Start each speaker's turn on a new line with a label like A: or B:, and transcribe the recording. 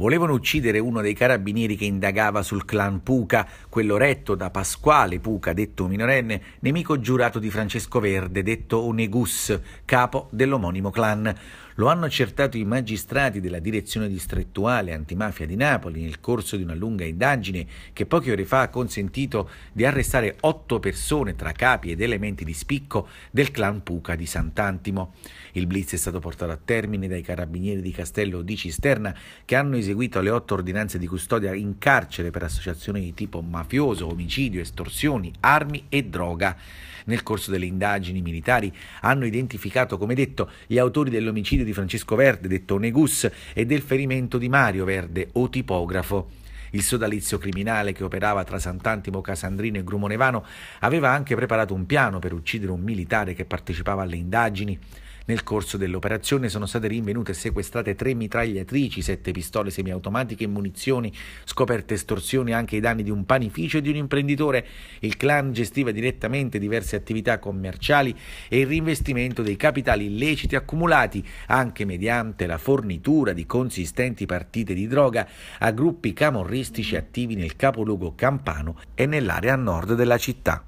A: Volevano uccidere uno dei carabinieri che indagava sul clan Puca, quello retto da Pasquale Puca, detto minorenne, nemico giurato di Francesco Verde, detto Onegus, capo dell'omonimo clan. Lo hanno accertato i magistrati della direzione distrettuale antimafia di Napoli nel corso di una lunga indagine che poche ore fa ha consentito di arrestare otto persone tra capi ed elementi di spicco del clan Puca di Sant'Antimo. Il blitz è stato portato a termine dai carabinieri di Castello di Cisterna che hanno eseguito le otto ordinanze di custodia in carcere per associazioni di tipo mafioso, omicidio, estorsioni, armi e droga. Nel corso delle indagini militari hanno identificato, come detto, gli autori dell'omicidio di di Francesco Verde, detto Negus, e del ferimento di Mario Verde, o tipografo. Il sodalizio criminale che operava tra Sant'Antimo, Casandrino e Grumonevano aveva anche preparato un piano per uccidere un militare che partecipava alle indagini. Nel corso dell'operazione sono state rinvenute e sequestrate tre mitragliatrici, sette pistole semiautomatiche e munizioni, scoperte estorsioni anche ai danni di un panificio e di un imprenditore. Il clan gestiva direttamente diverse attività commerciali e il rinvestimento dei capitali illeciti accumulati, anche mediante la fornitura di consistenti partite di droga a gruppi camorristici attivi nel capoluogo campano e nell'area nord della città.